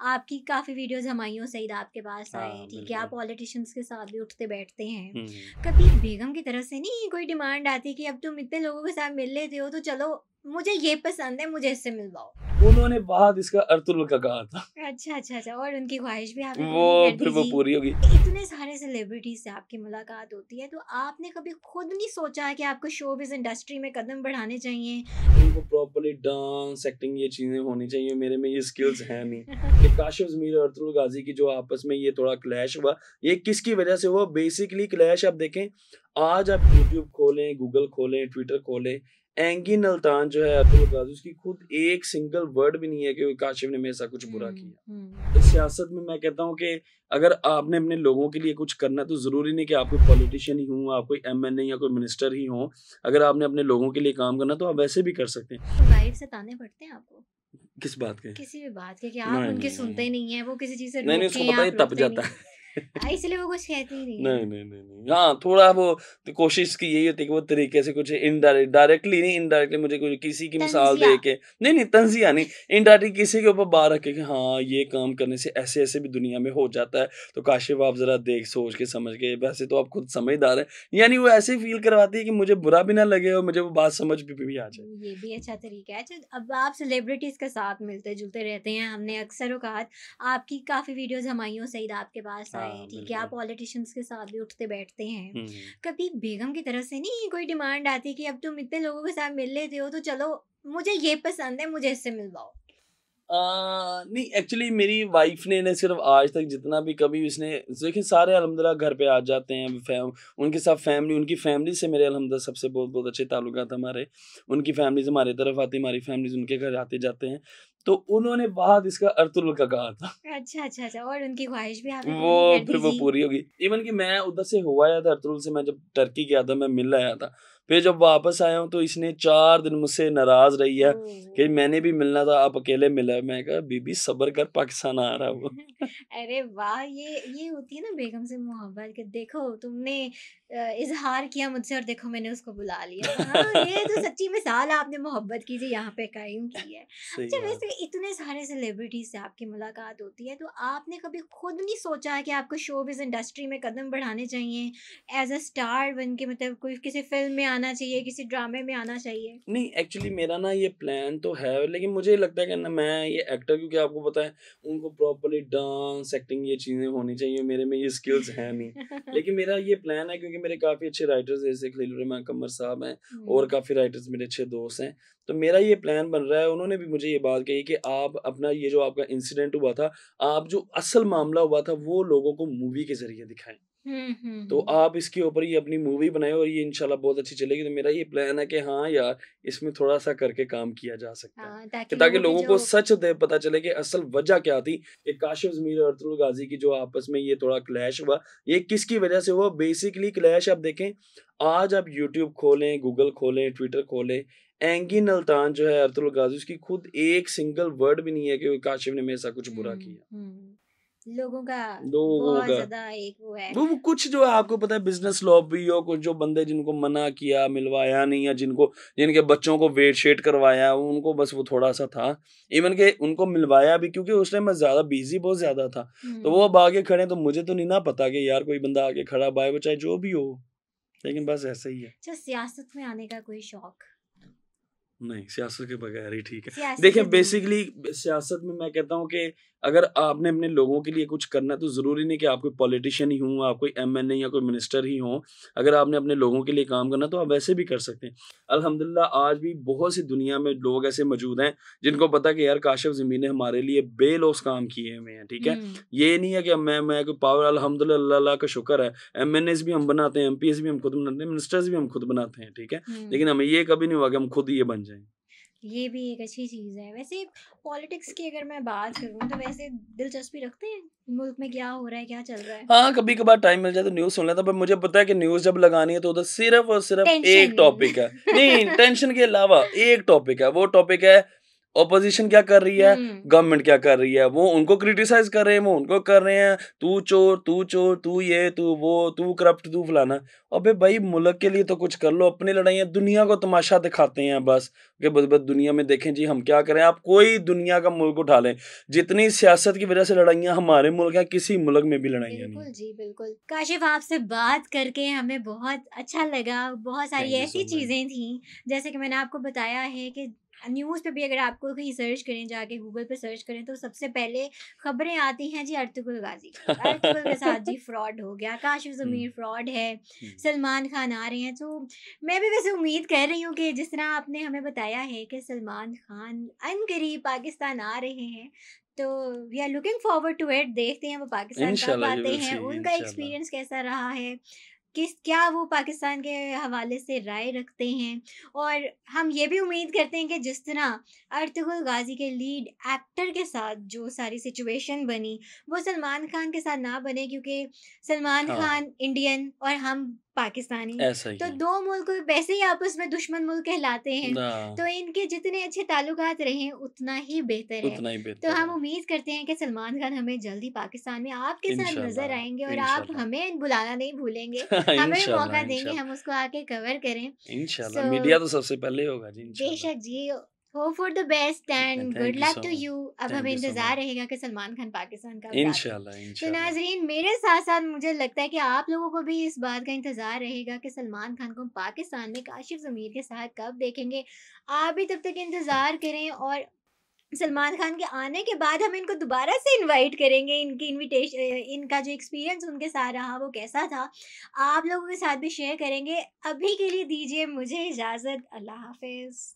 आपकी काफ़ी वीडियोस हमायूं सईद आपके पास हाँ, आए ठीक है आप पॉलिटिशियंस के साथ भी उठते बैठते हैं हम्म, हम्म। कभी बेगम की तरफ से नहीं कोई डिमांड आती कि अब तुम इतने लोगों के साथ मिल लेते हो तो चलो मुझे ये पसंद है मुझे इससे मिलवाओ उन्होंने बाद इसका अर्तुल का कहा था अच्छा अच्छा अच्छा और उनकी ख्वाहिश भी आपने वो फिर वो पूरी होगी इतने सारे सेलिब्रिटीज से आपकी मुलाकात होती है तो आपने कभी खुद नहीं सोचा है कि आपको शो इंडस्ट्री में कदम बढ़ाने चाहिए उनको प्रॉपरली डांस एक्टिंग ये चीजें होनी चाहिए मेरे में ये स्किल्स है नहीं काशिफ जमीर और अर्तुल गाजी की जो आपस में ये थोड़ा क्लैश हुआ ये किसकी वजह से हुआ बेसिकली क्लैश आप देखें आज आप यूट्यूब खोलें गूगल खोलें ट्विटर खोलें एंगी नल्तान जो है अब्दुल गाजी उसकी खुद एक सिंगल वर्ड भी नहीं है कि काशिम ने मेरे साथ कुछ बुरा हम्म, किया हम्म। तो सियासत में मैं कहता हूँ कि अगर आपने अपने लोगों के लिए कुछ करना है तो ज़रूरी नहीं कि आप कोई पॉलिटिशियन ही हूँ आप कोई एम ए या कोई मिनिस्टर ही हो अगर आपने अपने लोगों के लिए काम करना तो आप वैसे भी कर सकते हैं तो से ताने पड़ते हैं आपको किस बात के किसी भी बात के कि आप उनके सुनते ही नहीं है वो किसी चीज़ से नहीं नहीं उसको पता ही तप जाता है हाँ, इसलिए वो कुछ कहती नहीं नहीं नहीं नहीं नहीं हाँ थोड़ा वो कोशिश की यही होती है कि वो तरीके से कुछ इनडायरेक्ट डायरेक्टली नहीं इनडायरेक्टली मुझे कुछ किसी की मिसाल दे के नहीं नहीं तंजिया नहीं इनडायरेक्टली किसी के ऊपर बार रखे कि हाँ ये काम करने से ऐसे ऐसे भी दुनिया में हो जाता है तो काशिफ आप ज़रा देख सोच के समझ के वैसे तो आप खुद समझदार हैं यानी वो ऐसे फील करवाती है कि मुझे बुरा भी ना लगे और मुझे वो बात समझ भी, भी आ जाए ये भी अच्छा तरीका है अच्छा, अब आप सेलिब्रिटीज़ के साथ मिलते जुलते रहते हैं हमने अक्सर आपकी काफ़ी वीडियोज़ हमायों सईद आपके पास है ठीक है आप पॉलिटिशियंस के साथ भी उठते बैठते हैं कभी बेगम की तरफ से नहीं कोई डिमांड आती कि अब तुम इतने लोगों के साथ मिल लेते हो तो चलो मुझे ये पसंद है मुझे इससे मिलवाओ नहीं एक्चुअली मेरी वाइफ ने ना सिर्फ आज तक जितना भी कभी उसने देखिए सारे अलहमदिल्ला घर पे आ जाते हैं फैम उनके साथ फैमिली उनकी फैमिली से मेरे अलहमदिल्ला सबसे बहुत बहुत अच्छे ताल्लुक हमारे उनकी फैमिली से हमारे तरफ आती हमारी फैमिलीज उनके घर आते जाते हैं तो उन्होंने बाद इसका अर्तुल का कहा था अच्छा अच्छा अच्छा और उनकी ख्वाहिश भी आपने वो फिर वो पूरी होगी इवन कि मैं उधर से हुआ आया था अर्तुल से मैं जब टर्की गया था मैं मिल आया था फिर जब वापस आया हूँ तो इसने चार दिन मुझसे नाराज रही है कि मैंने भी मिलना था आप अकेले मिला मैं कहा बीबी सबर कर पाकिस्तान आ रहा हूँ अरे वाह ये ये होती है ना बेगम से मोहब्बत के देखो तुमने इजहार किया मुझसे और देखो मैंने उसको बुला लिया हाँ, ये तो सच्ची मिसाल आपने मोहब्बत की जो यहाँ पे कायम की है अच्छा वैसे इतने सारे सेलिब्रिटीज से आपकी मुलाकात होती है तो आपने कभी खुद नहीं सोचा कि आपको शोबिज इंडस्ट्री में कदम बढ़ाने चाहिए एज अ स्टार बन के मतलब कोई किसी फिल्म में आना चाहिए किसी ड्रामे में आना चाहिए नहीं एक्चुअली मेरा ना ये प्लान तो है लेकिन मुझे लगता है कि ना मैं ये एक्टर क्योंकि आपको पता है उनको प्रॉपरली डांस एक्टिंग ये चीज़ें होनी चाहिए मेरे में ये स्किल्स है नहीं लेकिन मेरा ये प्लान है क्योंकि मेरे काफ़ी अच्छे राइटर्स जैसे खलील रहमान कमर साहब हैं हम्म। और काफ़ी राइटर्स मेरे अच्छे दोस्त हैं तो मेरा ये प्लान बन रहा है उन्होंने भी मुझे ये बात कही कि आप अपना ये जो आपका इंसिडेंट हुआ था आप जो असल मामला हुआ था वो लोगों को मूवी के जरिए दिखाएं हम्म, हम्म, तो हम्म। आप इसके ऊपर ही अपनी मूवी बनाए और ये इंशाल्लाह बहुत अच्छी चलेगी तो मेरा ये प्लान है कि हाँ यार इसमें थोड़ा सा करके काम किया जा सकता है हाँ, ताकि, ताकि लोगों को सच दे पता चले कि असल वजह क्या थी कि काशिफ जमीर और अरतुल गाजी की जो आपस में ये थोड़ा क्लैश हुआ ये किसकी वजह से हुआ बेसिकली क्लैश आप देखें आज आप यूट्यूब खोलें गूगल खोलें ट्विटर खोलें एंगी नल्तान जो है अरतुल गाजी उसकी खुद एक सिंगल वर्ड भी नहीं है कि काशिफ ने मेरे साथ कुछ बुरा किया लोगों का लोगों बहुत ज्यादा एक वो है वो कुछ जो है आपको पता है बिजनेस लॉबी हो कुछ जो बंदे जिनको मना किया मिलवाया नहीं या जिनको जिनके बच्चों को वेट शेट करवाया उनको बस वो थोड़ा सा था इवन के उनको मिलवाया भी क्योंकि उस टाइम मैं ज्यादा बिजी बहुत ज्यादा था तो वो हम्म। अब आगे खड़े तो मुझे तो नहीं ना पता कि यार कोई बंदा आगे खड़ा बाय बचाए जो भी हो लेकिन बस ऐसे ही है अच्छा, सियासत में आने का कोई शौक नहीं सियासत के बगैर ही ठीक है देखिए बेसिकली सियासत में मैं कहता हूँ कि अगर आपने अपने लोगों के लिए कुछ करना है तो ज़रूरी नहीं कि आप कोई पॉलिटिशियन ही हों आप कोई एम या कोई मिनिस्टर ही हों अगर आपने अपने लोगों के लिए काम करना तो आप वैसे भी कर सकते हैं अलहमदिल्ला आज भी बहुत सी दुनिया में लोग ऐसे मौजूद हैं जिनको पता कि यार काशिफ ज़मीन ने हमारे लिए बेलोस काम किए हुए हैं ठीक है ये नहीं है कि मैं मैं कोई पावर अलहमदिल्ला का शुक्र है एम भी हम बनाते हैं एम भी हम खुद बनाते हैं मिनिस्टर्स भी हम खुद बनाते हैं ठीक है लेकिन हमें ये कभी नहीं हुआ कि हम खुद ये बन जाएँ ये भी एक अच्छी चीज़ है वैसे पॉलिटिक्स की अगर मैं बात करूँ तो वैसे दिलचस्पी रखते हैं मुल्क में क्या हो रहा है क्या चल रहा है हाँ कभी कभार टाइम मिल जाए तो न्यूज़ सुन लेता पर मुझे पता है कि न्यूज़ जब लगानी है तो उधर सिर्फ और सिर्फ एक टॉपिक है नहीं टेंशन के अलावा एक टॉपिक है वो टॉपिक है ओपोजिशन क्या कर रही है गवर्नमेंट हम्म। क्या कर रही है वो उनको क्रिटिसाइज कर रहे हैं वो उनको कर रहे हैं तू चोर तू चोर तू ये तू वो तू करप्ट तू फलाना अबे भाई मुल्क के लिए तो कुछ कर लो अपनी लड़ाइयाँ दुनिया को तमाशा दिखाते हैं बस कि बस बस दुनिया में देखें जी हम क्या करें आप कोई दुनिया का मुल्क उठा लें जितनी सियासत की वजह से लड़ाइयाँ हमारे मुल्क है किसी मुल्क में भी लड़ाइयाँ नहीं जी बिल्कुल काशिफ आपसे बात करके हमें बहुत अच्छा लगा बहुत सारी ऐसी चीज़ें थी जैसे कि मैंने आपको बताया है कि न्यूज़ पे भी अगर आपको कहीं सर्च करें जाके गूगल पे सर्च करें तो सबसे पहले खबरें आती हैं जी अर्तुगुल गाजी अर्तुगुल के साथ जी फ्रॉड हो गया काशिफ जमीर हम्म। फ्रॉड है हम्म। सलमान खान आ रहे हैं तो मैं भी वैसे उम्मीद कर रही हूँ कि जिस तरह आपने हमें बताया है कि सलमान खान अन करीब पाकिस्तान आ रहे हैं तो we are looking forward to it देखते हैं वो पाकिस्तान कब आते हैं उनका एक्सपीरियंस कैसा रहा है किस क्या वो पाकिस्तान के हवाले से राय रखते हैं और हम ये भी उम्मीद करते हैं कि जिस तरह अर्तगुल गाजी के लीड एक्टर के साथ जो सारी सिचुएशन बनी वो सलमान खान के साथ ना बने क्योंकि सलमान हाँ। खान इंडियन और हम पाकिस्तानी तो दो मुल्क वैसे ही आपस में दुश्मन मुल्क कहलाते हैं तो इनके जितने अच्छे ताल्लुकात रहे उतना ही बेहतर उतना है ही तो हम उम्मीद करते हैं कि सलमान खान हमें जल्दी पाकिस्तान में आपके साथ नजर आएंगे और आप हमें बुलाना नहीं भूलेंगे हमें मौका देंगे हम उसको आके कवर करें मीडिया तो सबसे पहले होगा जी बेशक जी hope for the best and good luck to you अब हमें इंतजार रहेगा कि सलमान खान पाकिस्तान का इंशाल्लाह तो नाजरीन मेरे साथ साथ मुझे लगता है कि आप लोगों को भी इस बात का इंतजार रहेगा कि सलमान खान को पाकिस्तान में काशिफ जमीर के साथ कब देखेंगे आप भी तब तक इंतजार करें और सलमान खान के आने के बाद हम इनको दोबारा से इनवाइट करेंगे इनकी इनविटेशन इनका जो एक्सपीरियंस उनके साथ रहा वो कैसा था आप लोगों के साथ भी शेयर करेंगे अभी के लिए दीजिए मुझे इजाज़त अल्लाह हाफिज़